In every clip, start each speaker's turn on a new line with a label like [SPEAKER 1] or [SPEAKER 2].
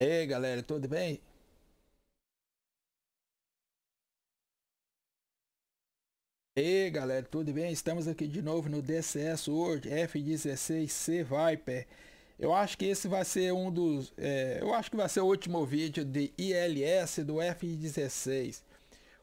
[SPEAKER 1] Ei, galera, tudo bem? Ei, galera, tudo bem? Estamos aqui de novo no DCS World F16C Viper. Eu acho que esse vai ser um dos... É, eu acho que vai ser o último vídeo de ILS do F16.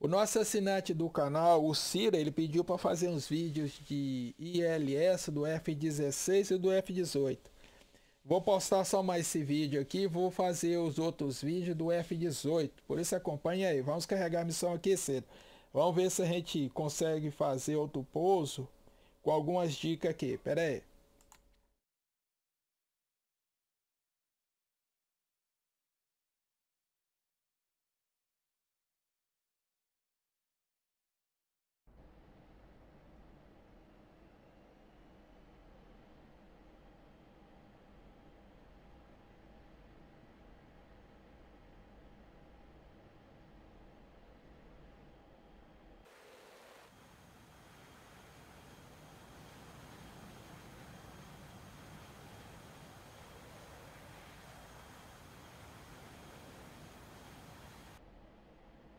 [SPEAKER 1] O nosso assinante do canal, o Cira, ele pediu para fazer uns vídeos de ILS do F16 e do F18. Vou postar só mais esse vídeo aqui, vou fazer os outros vídeos do F-18. Por isso acompanha aí, vamos carregar a missão aqui cedo. Vamos ver se a gente consegue fazer outro pouso com algumas dicas aqui, pera aí.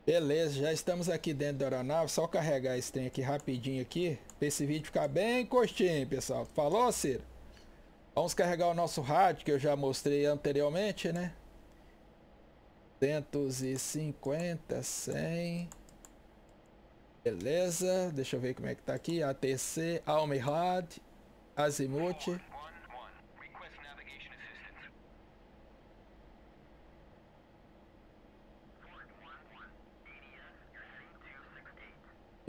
[SPEAKER 1] Beleza, já estamos aqui dentro da aeronave, só carregar esse trem aqui rapidinho aqui, para esse vídeo ficar bem curtinho, pessoal. Falou, Ciro? Vamos carregar o nosso rádio, que eu já mostrei anteriormente, né? 250, 100... Beleza, deixa eu ver como é que tá aqui, ATC, Almirad, Azimuth...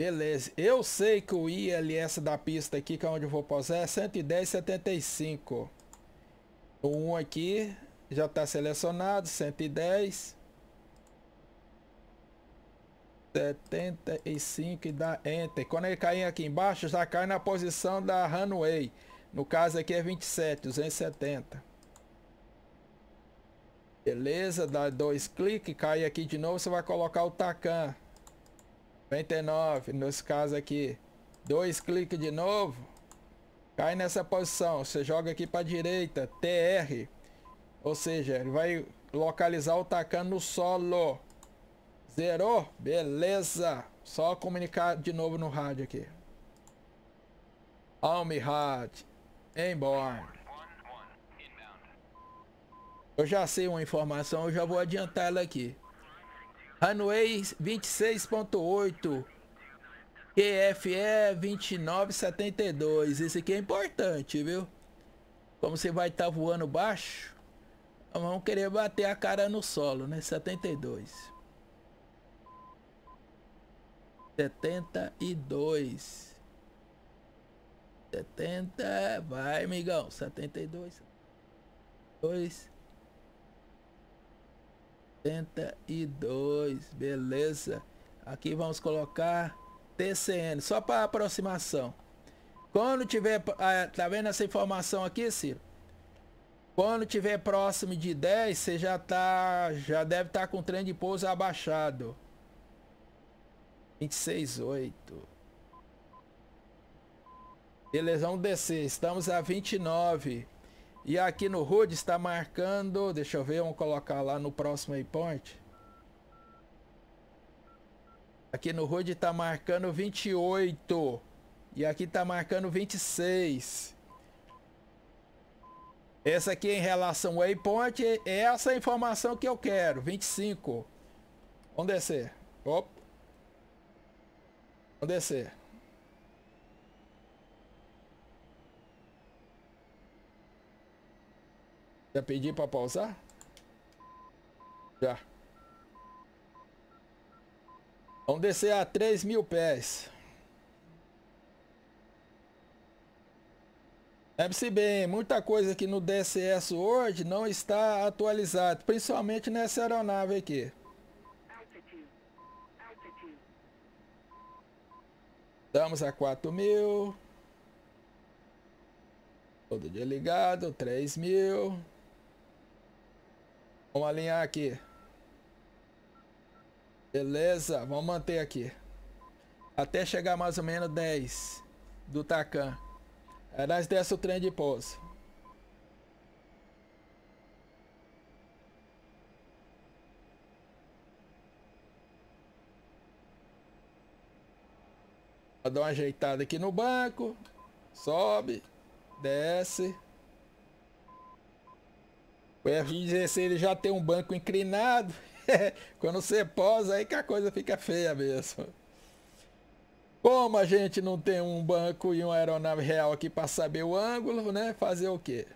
[SPEAKER 1] Beleza, eu sei que o ILS da pista aqui, que é onde eu vou posar, é 110,75. O 1 aqui já está selecionado, 110. 75 e dá Enter. Quando ele cair aqui embaixo, já cai na posição da runway. No caso aqui é 27, 270. Beleza, dá dois cliques, cai aqui de novo, você vai colocar o tacan. 99, nesse caso aqui. Dois cliques de novo. Cai nessa posição. Você joga aqui para direita, TR. Ou seja, ele vai localizar o tacando no solo. Zerou? Beleza. Só comunicar de novo no rádio aqui. Almirad. Embora. Eu já sei uma informação, eu já vou adiantar ela aqui. Runway 26.8. QFE 2972. Esse aqui é importante, viu? Como você vai estar tá voando baixo, vamos querer bater a cara no solo, né? 72. 72. 70. Vai, amigão. 72. 2. 72, beleza. Aqui vamos colocar TCN, só para aproximação. Quando tiver, ah, é, tá vendo essa informação aqui, Ciro? Quando tiver próximo de 10, você já tá, já deve estar tá com o trem de pouso abaixado. 26,8. Beleza, vamos descer. Estamos a 29. E aqui no HUD está marcando, deixa eu ver, vamos colocar lá no próximo waypoint. Aqui no HUD está marcando 28. E aqui está marcando 26. Essa aqui em relação ao waypoint, é essa informação que eu quero, 25. Vamos descer. Opa. Vamos descer. Já pedi para pausar? Já. Vamos descer a 3 mil pés. Lembre-se bem, muita coisa aqui no DCS World não está atualizada, principalmente nessa aeronave aqui. Estamos a 4 mil. Todo dia ligado, 3 mil. Vamos alinhar aqui. Beleza, vamos manter aqui. Até chegar mais ou menos 10 do Tacan. Aí é, nós desce o trem de pouso. dar uma ajeitada aqui no banco. Sobe. Desce. O F-16 ele já tem um banco inclinado. Quando você posa, aí que a coisa fica feia mesmo. Como a gente não tem um banco e uma aeronave real aqui para saber o ângulo, né? Fazer o quê?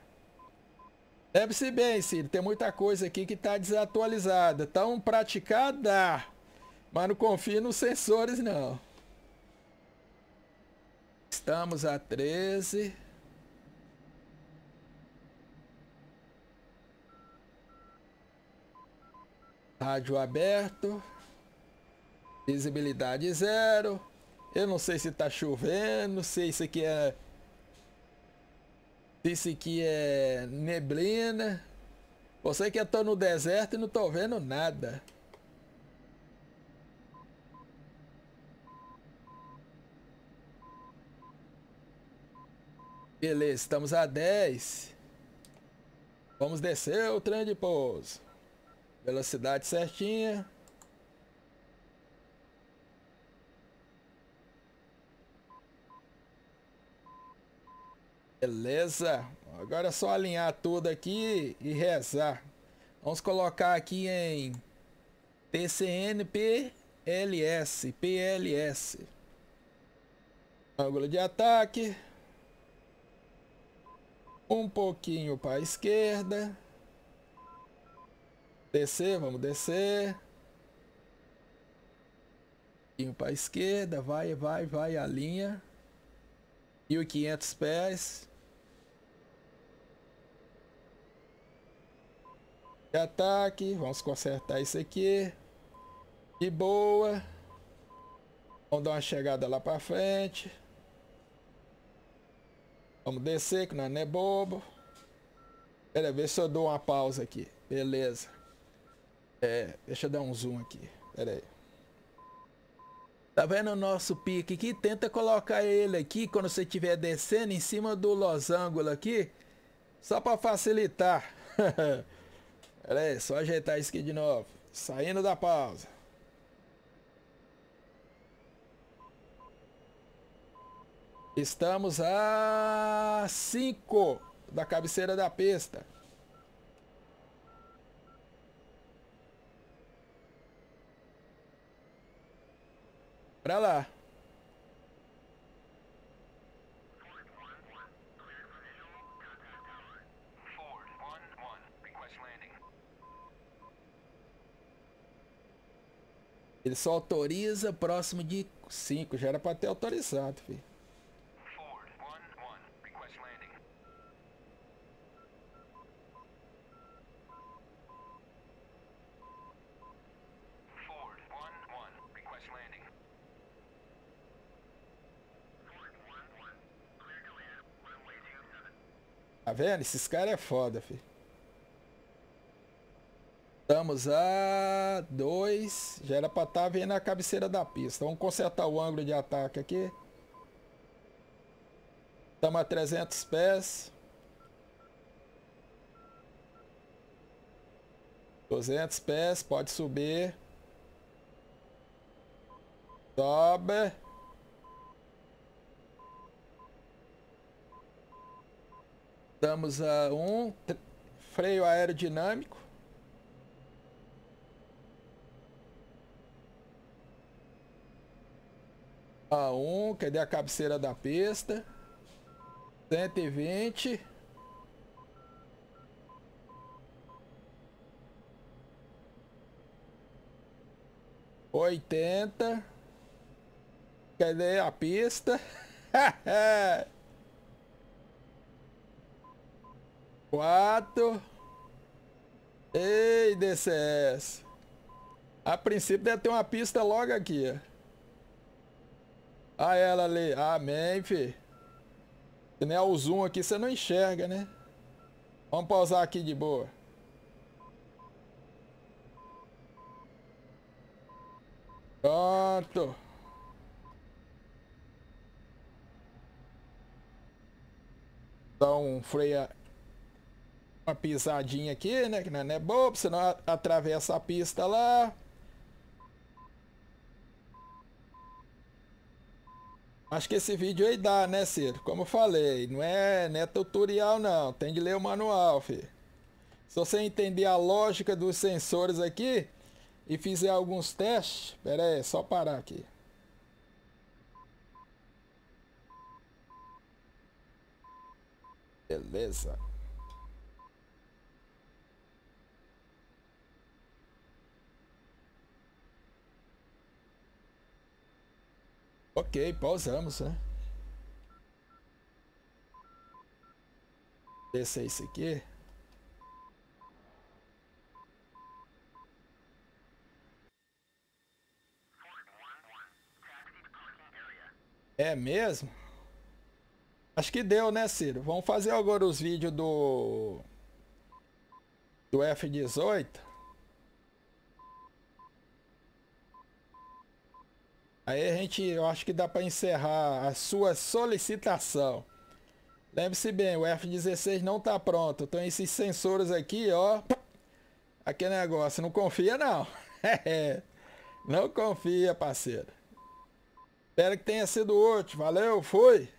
[SPEAKER 1] Deve se bem, Ciro, tem muita coisa aqui que está desatualizada. tão praticada, mas não confie nos sensores, não. Estamos a 13. Rádio aberto. Visibilidade zero. Eu não sei se tá chovendo, sei se aqui é... Se isso aqui é neblina. Você que eu tô no deserto e não tô vendo nada. Beleza, estamos a 10. Vamos descer o trem de pouso. Velocidade certinha. Beleza. Agora é só alinhar tudo aqui e rezar. Vamos colocar aqui em TCN PLS, PLS. Ângulo de ataque. Um pouquinho para a esquerda. Descer, vamos descer. Pouquinho para a esquerda, vai, vai, vai a linha. 1500 pés. De ataque, vamos consertar isso aqui. De boa. Vamos dar uma chegada lá para frente. Vamos descer, que não é bobo. Pera, ver se eu dou uma pausa aqui. Beleza. É, deixa eu dar um zoom aqui. Pera aí. Tá vendo o nosso pique aqui? Tenta colocar ele aqui quando você estiver descendo em cima do losango aqui. Só para facilitar. Pera aí, só ajeitar isso aqui de novo. Saindo da pausa. Estamos a 5 da cabeceira da pista. Pra lá. Ele só autoriza próximo de 5. Já era pra ter autorizado, filho. vendo? Esses caras é foda, filho. Estamos a 2. Já era pra estar tá vendo a cabeceira da pista. Vamos consertar o ângulo de ataque aqui. Estamos a 300 pés. 200 pés, pode subir. Sobe. Estamos a um freio aerodinâmico. A um, cadê a cabeceira da pista? 120. Oitenta. Cadê a pista? Quatro. Ei, DCS. A princípio deve ter uma pista logo aqui, ó. Ah, ela ali. Amém, fi. Se não é o zoom aqui, você não enxerga, né? Vamos pausar aqui de boa. Pronto. Dá um uma pisadinha aqui, né? Que não é, é bobo, senão atravessa a pista lá. Acho que esse vídeo aí dá, né, Ciro? Como eu falei, não é, não é tutorial não, tem de ler o manual, filho. Se você entender a lógica dos sensores aqui e fizer alguns testes... Pera aí, é só parar aqui. Beleza. Ok, pausamos, né? Descer isso é aqui. É mesmo? Acho que deu, né, Ciro? Vamos fazer agora os vídeos do do F18. Aí a gente, eu acho que dá para encerrar a sua solicitação. Lembre-se bem, o F-16 não está pronto. Então esses sensores aqui, ó. Aquele negócio, não confia não. não confia, parceiro. Espero que tenha sido útil. Valeu, fui!